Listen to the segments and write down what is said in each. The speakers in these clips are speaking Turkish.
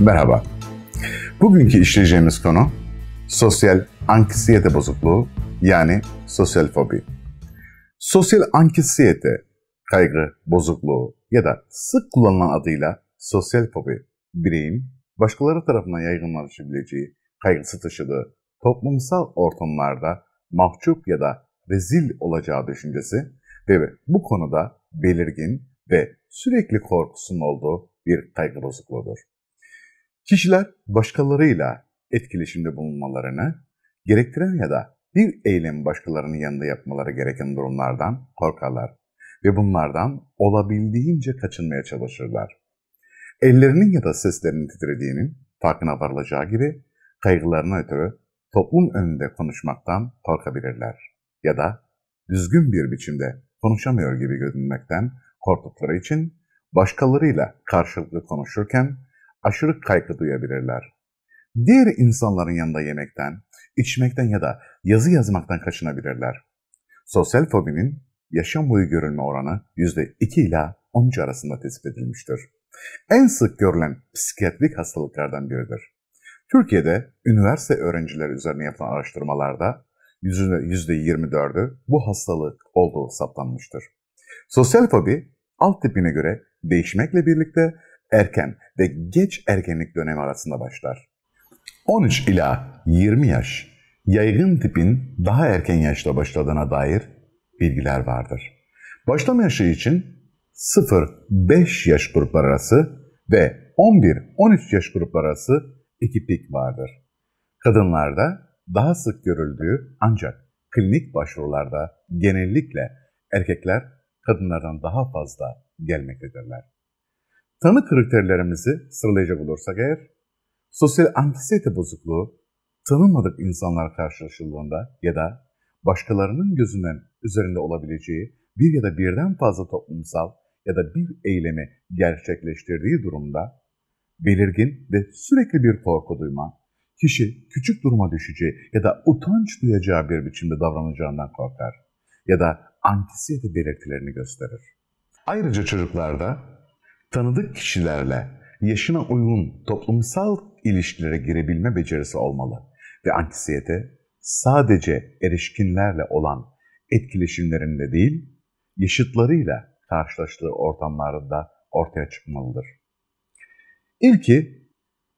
Merhaba. Bugünkü işleyeceğimiz konu sosyal anksiyete bozukluğu yani sosyal fobi. Sosyal anksiyete, kaygı bozukluğu ya da sık kullanılan adıyla sosyal fobi, bireyin başkaları tarafından yaygınlaşabileceği kaygısı taşıdığı toplumsal ortamlarda mahcup ya da rezil olacağı düşüncesi ve bu konuda belirgin ve sürekli korkusun olduğu bir kaygı bozukluğudur. Kişiler başkalarıyla etkileşimde bulunmalarını gerektiren ya da bir eylemi başkalarının yanında yapmaları gereken durumlardan korkarlar ve bunlardan olabildiğince kaçınmaya çalışırlar. Ellerinin ya da seslerinin titrediğinin farkına varılacağı gibi kaygılarına ötürü toplum önünde konuşmaktan korkabilirler ya da düzgün bir biçimde konuşamıyor gibi görünmekten korktukları için başkalarıyla karşılıklı konuşurken aşırı kaygı duyabilirler. Diğer insanların yanında yemekten, içmekten ya da yazı yazmaktan kaçınabilirler. Sosyal fobinin yaşam boyu görülme oranı %2 ila 10 arasında tespit edilmiştir. En sık görülen psikiyatrik hastalıklardan biridir. Türkiye'de üniversite öğrencileri üzerine yapılan araştırmalarda %24'ü bu hastalık olduğu saptanmıştır. Sosyal fobi alt tipine göre değişmekle birlikte erken ve geç ergenlik dönemi arasında başlar. 13 ila 20 yaş yaygın tipin daha erken yaşta başladığına dair bilgiler vardır. Başlama yaşı için 0-5 yaş grupları arası ve 11-13 yaş grupları arası iki pik vardır. Kadınlarda daha sık görüldüğü ancak klinik başvurularda genellikle erkekler kadınlardan daha fazla gelmektedirler tanı kriterlerimizi sıralayacak olursak eğer, sosyal anksiyete bozukluğu, tanınmadık insanlar karşılaşıldığında ya da başkalarının gözünden üzerinde olabileceği bir ya da birden fazla toplumsal ya da bir eylemi gerçekleştirdiği durumda belirgin ve sürekli bir korku duyma, kişi küçük duruma düşeceği ya da utanç duyacağı bir biçimde davranacağından korkar ya da anksiyete belirtilerini gösterir. Ayrıca çocuklarda tanıdık kişilerle yaşına uygun toplumsal ilişkilere girebilme becerisi olmalı ve anksiyete sadece erişkinlerle olan etkileşimlerinde değil, yaşıtlarıyla karşılaştığı ortamlarda ortaya çıkmalıdır. İlki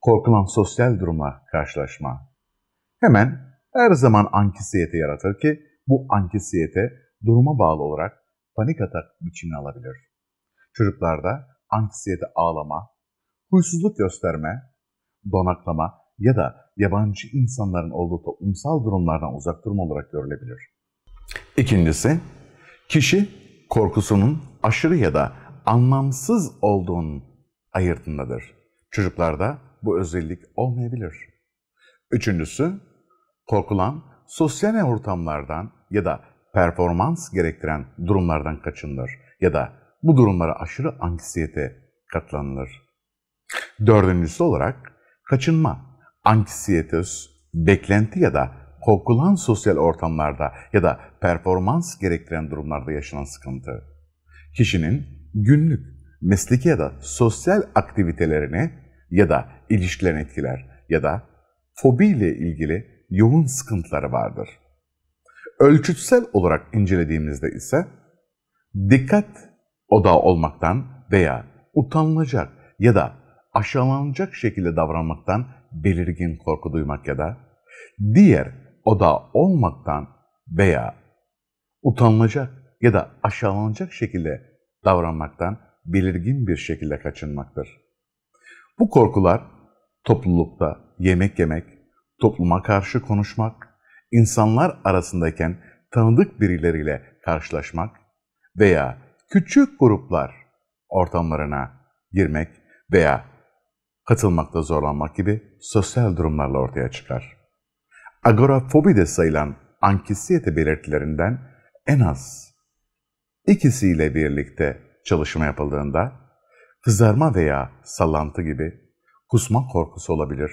korkulan sosyal duruma karşılaşma. Hemen her zaman anksiyete yaratır ki bu anksiyete duruma bağlı olarak panik atak biçimini alabilir. Çocuklarda anksiyete ağlama, huysuzluk gösterme, donaklama ya da yabancı insanların olduğu toplumsal durumlardan uzak durum olarak görülebilir. İkincisi, kişi korkusunun aşırı ya da anlamsız olduğunun ayırtındadır. Çocuklarda bu özellik olmayabilir. Üçüncüsü, korkulan sosyal ortamlardan ya da performans gerektiren durumlardan kaçınır ya da bu durumlara aşırı anksiyete katlanılır. Dördüncüsü olarak kaçınma, anksiyetöz, beklenti ya da korkulan sosyal ortamlarda ya da performans gerektiren durumlarda yaşanan sıkıntı. Kişinin günlük, mesleki ya da sosyal aktivitelerini ya da ilişkilerini etkiler ya da fobi ile ilgili yoğun sıkıntıları vardır. Ölçütsel olarak incelediğimizde ise dikkat oda olmaktan veya utanılacak ya da aşağılanacak şekilde davranmaktan belirgin korku duymak ya da diğer oda olmaktan veya utanılacak ya da aşağılanacak şekilde davranmaktan belirgin bir şekilde kaçınmaktır. Bu korkular toplulukta yemek yemek, topluma karşı konuşmak, insanlar arasındayken tanıdık birileriyle karşılaşmak veya küçük gruplar ortamlarına girmek veya katılmakta zorlanmak gibi sosyal durumlarla ortaya çıkar. Agorafobi de sayılan anksiyete belirtilerinden en az ikisiyle birlikte çalışma yapıldığında kızarma veya sallantı gibi kusma korkusu olabilir,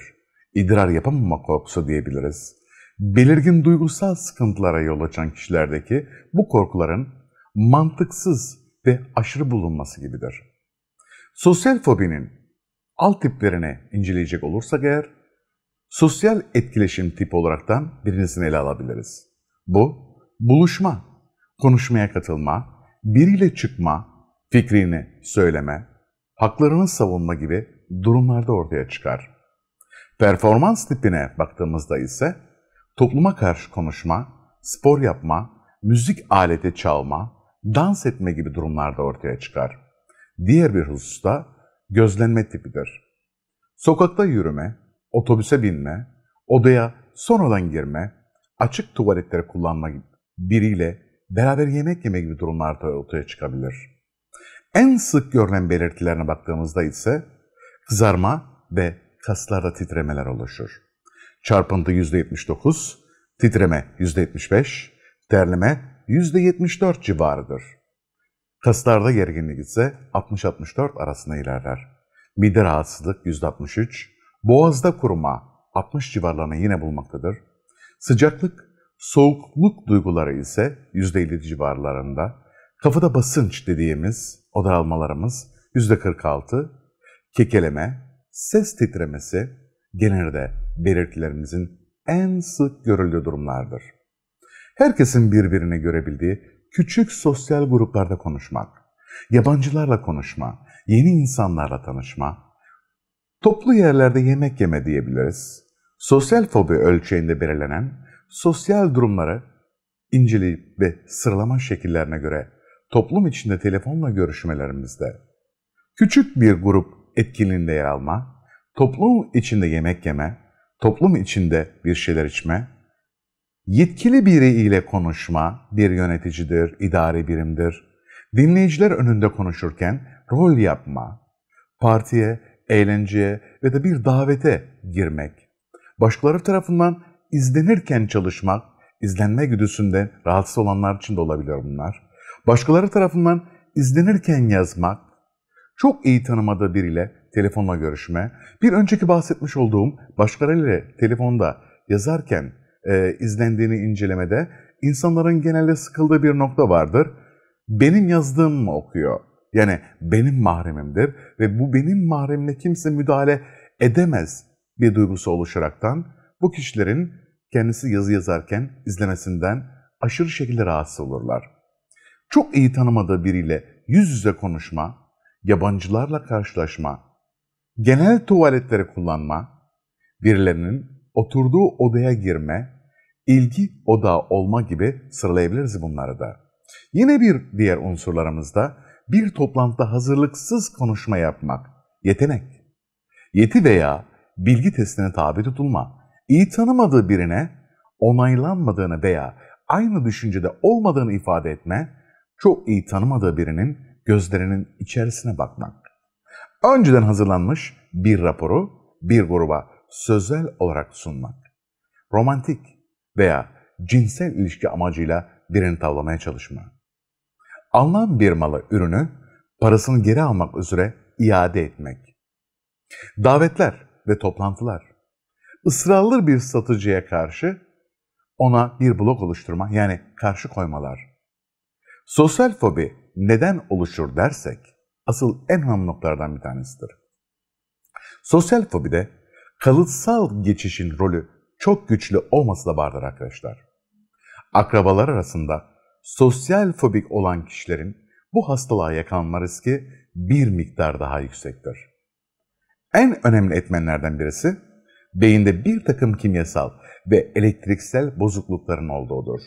idrar yapamama korkusu diyebiliriz. Belirgin duygusal sıkıntılara yol açan kişilerdeki bu korkuların mantıksız ve aşırı bulunması gibidir. Sosyal fobinin alt tiplerine inceleyecek olursak eğer, sosyal etkileşim tipi olaraktan birisini ele alabiliriz. Bu, buluşma, konuşmaya katılma, biriyle çıkma, fikrini söyleme, haklarını savunma gibi durumlarda ortaya çıkar. Performans tipine baktığımızda ise topluma karşı konuşma, spor yapma, müzik aleti çalma, dans etme gibi durumlarda ortaya çıkar. Diğer bir hususta gözlenme tipidir. Sokakta yürüme, otobüse binme, odaya sonradan girme, açık tuvaletleri kullanma gibi biriyle beraber yemek yeme gibi durumlarda ortaya çıkabilir. En sık görülen belirtilerine baktığımızda ise kızarma ve kaslarda titremeler oluşur. Çarpıntı %79, titreme %75, terleme %74 civarıdır. Kaslarda gerginlik ise 60-64 arasında ilerler. Mide rahatsızlık %63, boğazda kuruma 60 civarlarını yine bulmaktadır. Sıcaklık, soğukluk duyguları ise %50 civarlarında. Kafada basınç dediğimiz o daralmalarımız %46, kekeleme, ses titremesi genelde belirtilerimizin en sık görüldüğü durumlardır herkesin birbirini görebildiği küçük sosyal gruplarda konuşmak, yabancılarla konuşma, yeni insanlarla tanışma, toplu yerlerde yemek yeme diyebiliriz. Sosyal fobi ölçeğinde belirlenen sosyal durumları inceleyip ve sıralama şekillerine göre toplum içinde telefonla görüşmelerimizde küçük bir grup etkinliğinde yer alma, toplum içinde yemek yeme, toplum içinde bir şeyler içme, Yetkili biri ile konuşma bir yöneticidir, idari birimdir. Dinleyiciler önünde konuşurken rol yapma, partiye, eğlenceye ve de bir davete girmek, başkaları tarafından izlenirken çalışmak, izlenme güdüsünde rahatsız olanlar için de olabilir bunlar. Başkaları tarafından izlenirken yazmak, çok iyi tanımadığı biriyle telefonla görüşme, bir önceki bahsetmiş olduğum başkalarıyla telefonda yazarken e, izlendiğini incelemede insanların genelde sıkıldığı bir nokta vardır. Benim yazdığım mı okuyor? Yani benim mahremimdir ve bu benim mahremine kimse müdahale edemez bir duygusu oluşaraktan bu kişilerin kendisi yazı yazarken izlemesinden aşırı şekilde rahatsız olurlar. Çok iyi tanımadığı biriyle yüz yüze konuşma, yabancılarla karşılaşma, genel tuvaletleri kullanma, birilerinin oturduğu odaya girme ilgi odağı olma gibi sıralayabiliriz bunları da. Yine bir diğer unsurlarımızda bir toplantıda hazırlıksız konuşma yapmak, yetenek, yeti veya bilgi testine tabi tutulma, iyi tanımadığı birine onaylanmadığını veya aynı düşüncede olmadığını ifade etme, çok iyi tanımadığı birinin gözlerinin içerisine bakmak. Önceden hazırlanmış bir raporu bir gruba sözel olarak sunmak. Romantik, veya cinsel ilişki amacıyla birini tavlamaya çalışma. Alınan bir malı ürünü parasını geri almak üzere iade etmek. Davetler ve toplantılar. Israrlı bir satıcıya karşı ona bir blok oluşturma yani karşı koymalar. Sosyal fobi neden oluşur dersek asıl en önemli noktalardan bir tanesidir. Sosyal fobide kalıtsal geçişin rolü çok güçlü olması da vardır arkadaşlar. Akrabalar arasında sosyal fobik olan kişilerin bu hastalığa yakalanma riski bir miktar daha yüksektir. En önemli etmenlerden birisi beyinde bir takım kimyasal ve elektriksel bozuklukların olduğudur.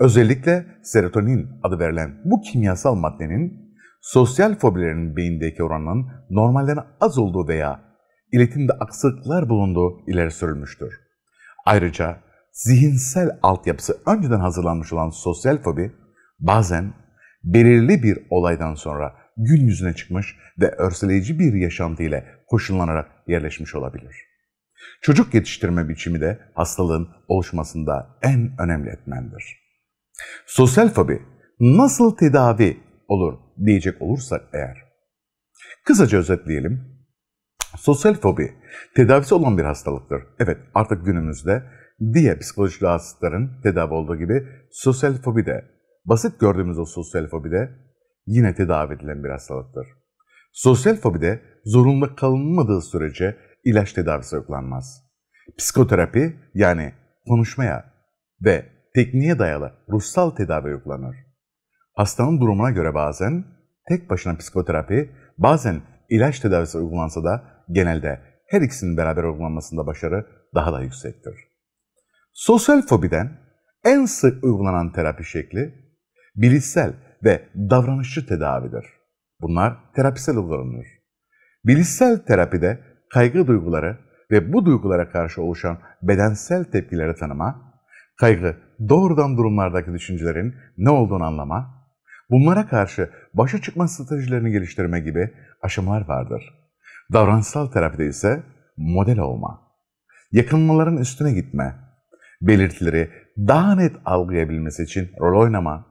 Özellikle serotonin adı verilen bu kimyasal maddenin sosyal fobilerin beyindeki oranının normalden az olduğu veya iletimde aksaklıklar bulunduğu ileri sürülmüştür. Ayrıca zihinsel altyapısı önceden hazırlanmış olan sosyal fobi bazen belirli bir olaydan sonra gün yüzüne çıkmış ve örseleyici bir yaşantı ile koşullanarak yerleşmiş olabilir. Çocuk yetiştirme biçimi de hastalığın oluşmasında en önemli etmendir. Sosyal fobi nasıl tedavi olur diyecek olursak eğer, kısaca özetleyelim. Sosyal fobi, tedavisi olan bir hastalıktır. Evet, artık günümüzde diye psikolojik rahatsızlıkların tedavi olduğu gibi sosyal fobi de, basit gördüğümüz o sosyal fobi de yine tedavi edilen bir hastalıktır. Sosyal fobi de zorunda kalınmadığı sürece ilaç tedavisi uygulanmaz. Psikoterapi yani konuşmaya ve tekniğe dayalı ruhsal tedavi uygulanır. Hastanın durumuna göre bazen tek başına psikoterapi, bazen ilaç tedavisi uygulansa da genelde her ikisinin beraber uygulanmasında başarı daha da yüksektir. Sosyal fobiden en sık uygulanan terapi şekli bilişsel ve davranışçı tedavidir. Bunlar terapisel uygulanır. Bilişsel terapide kaygı duyguları ve bu duygulara karşı oluşan bedensel tepkileri tanıma, kaygı doğrudan durumlardaki düşüncelerin ne olduğunu anlama, bunlara karşı başa çıkma stratejilerini geliştirme gibi aşamalar vardır. Davransal terapide ise model olma, yakınmaların üstüne gitme, belirtileri daha net algılayabilmesi için rol oynama,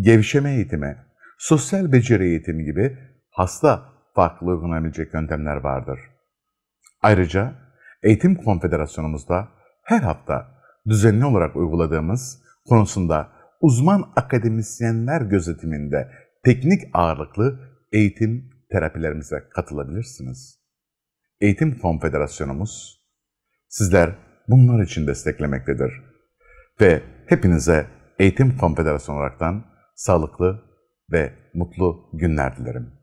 gevşeme eğitimi, sosyal beceri eğitimi gibi hasta farklı uygulanabilecek yöntemler vardır. Ayrıca Eğitim Konfederasyonumuzda her hafta düzenli olarak uyguladığımız konusunda uzman akademisyenler gözetiminde teknik ağırlıklı eğitim terapilerimize katılabilirsiniz. Eğitim Konfederasyonumuz sizler bunlar için desteklemektedir. Ve hepinize Eğitim Konfederasyonu olaraktan sağlıklı ve mutlu günler dilerim.